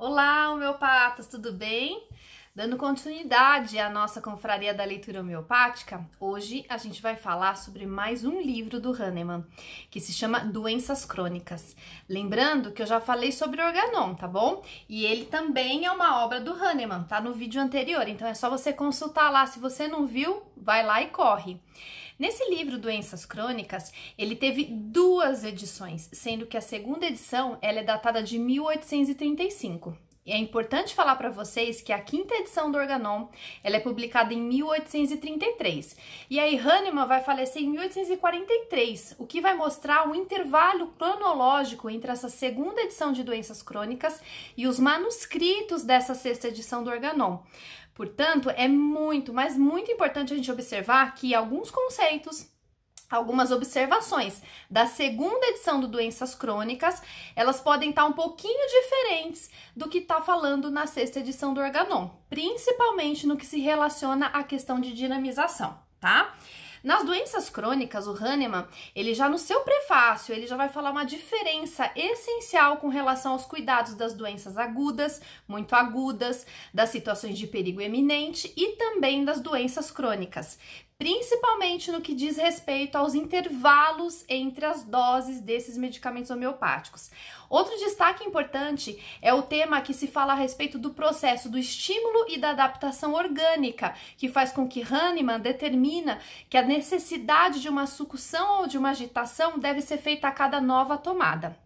Olá, homeopatas, tudo bem? Dando continuidade à nossa confraria da leitura homeopática, hoje a gente vai falar sobre mais um livro do Hahnemann, que se chama Doenças Crônicas. Lembrando que eu já falei sobre o Organon, tá bom? E ele também é uma obra do Hahnemann, tá no vídeo anterior, então é só você consultar lá. Se você não viu, vai lá e corre. Nesse livro Doenças Crônicas, ele teve duas edições, sendo que a segunda edição ela é datada de 1835 é importante falar para vocês que a quinta edição do Organon, ela é publicada em 1833. E aí Hahnemann vai falecer em 1843, o que vai mostrar um intervalo cronológico entre essa segunda edição de Doenças Crônicas e os manuscritos dessa sexta edição do Organon. Portanto, é muito, mas muito importante a gente observar que alguns conceitos algumas observações. Da segunda edição do Doenças Crônicas, elas podem estar tá um pouquinho diferentes do que está falando na sexta edição do Organon, principalmente no que se relaciona à questão de dinamização, tá? Nas doenças crônicas, o Hahnemann, ele já no seu prefácio, ele já vai falar uma diferença essencial com relação aos cuidados das doenças agudas, muito agudas, das situações de perigo eminente e também das doenças crônicas, principalmente no que diz respeito aos intervalos entre as doses desses medicamentos homeopáticos. Outro destaque importante é o tema que se fala a respeito do processo do estímulo e da adaptação orgânica, que faz com que Hahnemann determina que a necessidade de uma sucção ou de uma agitação deve ser feita a cada nova tomada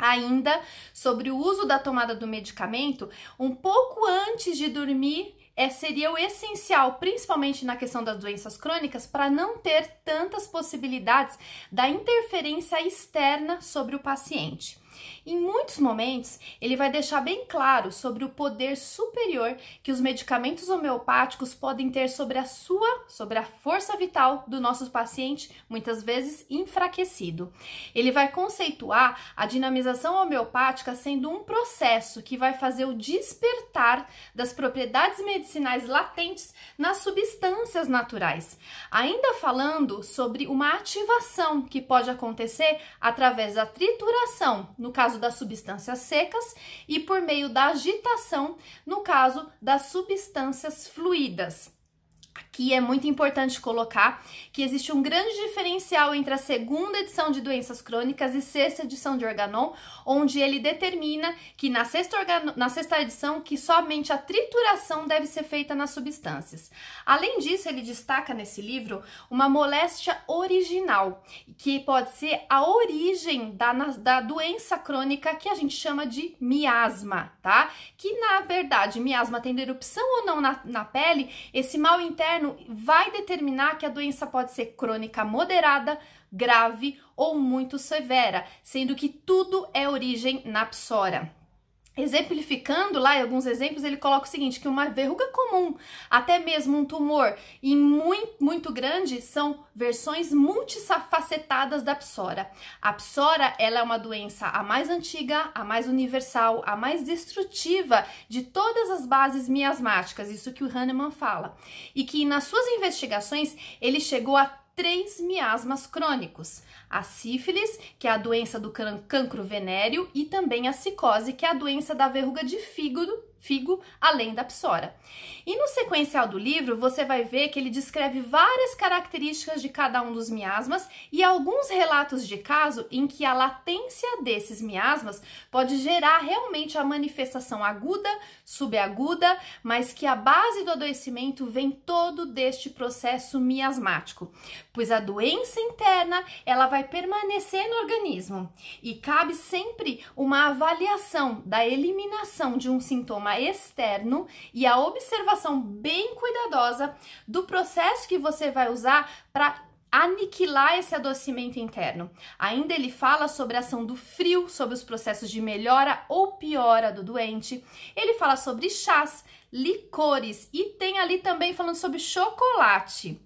ainda sobre o uso da tomada do medicamento um pouco antes de dormir. É, seria o essencial, principalmente na questão das doenças crônicas, para não ter tantas possibilidades da interferência externa sobre o paciente. Em muitos momentos, ele vai deixar bem claro sobre o poder superior que os medicamentos homeopáticos podem ter sobre a sua, sobre a força vital do nosso paciente, muitas vezes enfraquecido. Ele vai conceituar a dinamização homeopática sendo um processo que vai fazer o despertar das propriedades medicinais latentes nas substâncias naturais. Ainda falando sobre uma ativação que pode acontecer através da trituração no no caso das substâncias secas, e por meio da agitação, no caso das substâncias fluidas. Aqui é muito importante colocar que existe um grande diferencial entre a segunda edição de Doenças Crônicas e sexta edição de Organon, onde ele determina que na sexta, na sexta edição que somente a trituração deve ser feita nas substâncias. Além disso, ele destaca nesse livro uma moléstia original, que pode ser a origem da, da doença crônica que a gente chama de miasma, tá? Que na verdade, miasma tendo erupção ou não na, na pele, esse mal interno vai determinar que a doença pode ser crônica moderada, grave ou muito severa, sendo que tudo é origem na psora exemplificando lá em alguns exemplos, ele coloca o seguinte, que uma verruga comum, até mesmo um tumor e muito, muito grande, são versões multifacetadas da psora. A psora, ela é uma doença a mais antiga, a mais universal, a mais destrutiva de todas as bases miasmáticas, isso que o Hahnemann fala. E que nas suas investigações, ele chegou a três miasmas crônicos: a sífilis, que é a doença do cancro venéreo, e também a psicose, que é a doença da verruga de fígado figo, além da psora. E no sequencial do livro, você vai ver que ele descreve várias características de cada um dos miasmas e alguns relatos de caso em que a latência desses miasmas pode gerar realmente a manifestação aguda, subaguda, mas que a base do adoecimento vem todo deste processo miasmático, pois a doença interna, ela vai permanecer no organismo e cabe sempre uma avaliação da eliminação de um sintoma externo e a observação bem cuidadosa do processo que você vai usar para aniquilar esse adocimento interno. Ainda ele fala sobre a ação do frio, sobre os processos de melhora ou piora do doente. Ele fala sobre chás, licores e tem ali também falando sobre chocolate.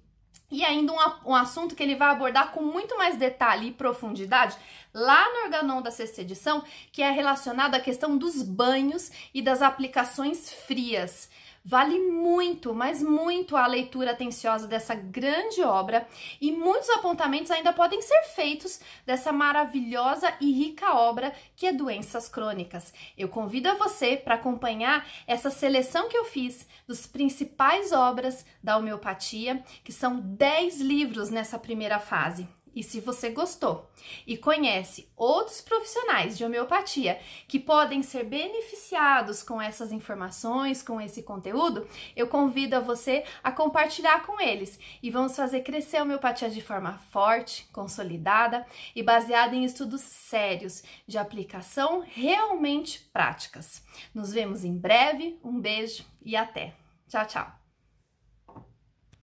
E ainda um, um, assunto que ele vai abordar com muito mais detalhe e profundidade lá no Organon da sexta edição, que é relacionado à questão dos banhos e das aplicações frias. Vale muito, mas muito a leitura atenciosa dessa grande obra e muitos apontamentos ainda podem ser feitos dessa maravilhosa e rica obra que é Doenças Crônicas. Eu convido a você para acompanhar essa seleção que eu fiz dos principais obras da homeopatia, que são 10 livros nessa primeira fase e se você gostou e conhece outros profissionais de homeopatia que podem ser beneficiados com essas informações, com esse conteúdo, eu convido a você a compartilhar com eles e vamos fazer crescer a homeopatia de forma forte, consolidada e baseada em estudos sérios de aplicação realmente práticas. Nos vemos em breve, um beijo e até! Tchau, tchau!